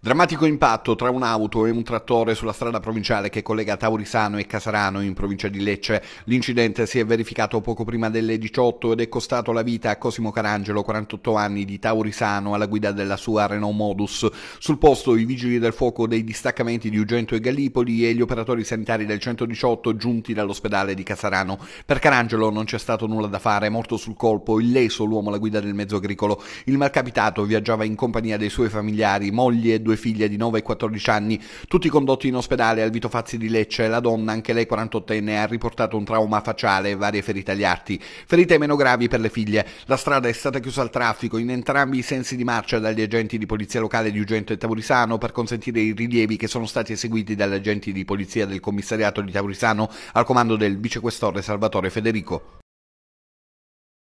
Drammatico impatto tra un'auto e un trattore sulla strada provinciale che collega Taurisano e Casarano in provincia di Lecce. L'incidente si è verificato poco prima delle 18 ed è costato la vita a Cosimo Carangelo, 48 anni di Taurisano, alla guida della sua Renault Modus. Sul posto i vigili del fuoco dei distaccamenti di Ugento e Gallipoli e gli operatori sanitari del 118 giunti dall'ospedale di Casarano. Per Carangelo non c'è stato nulla da fare, è morto sul colpo, illeso l'uomo alla guida del mezzo agricolo. Il malcapitato viaggiava in compagnia dei suoi familiari, moglie e due due figlie di 9 e 14 anni, tutti condotti in ospedale al Vito Fazzi di Lecce. La donna, anche lei 48enne, ha riportato un trauma facciale e varie ferite agli arti. Ferite meno gravi per le figlie. La strada è stata chiusa al traffico in entrambi i sensi di marcia dagli agenti di polizia locale di Ugento e Tavorisano per consentire i rilievi che sono stati eseguiti dagli agenti di polizia del commissariato di Taurisano al comando del vicequestore Salvatore Federico.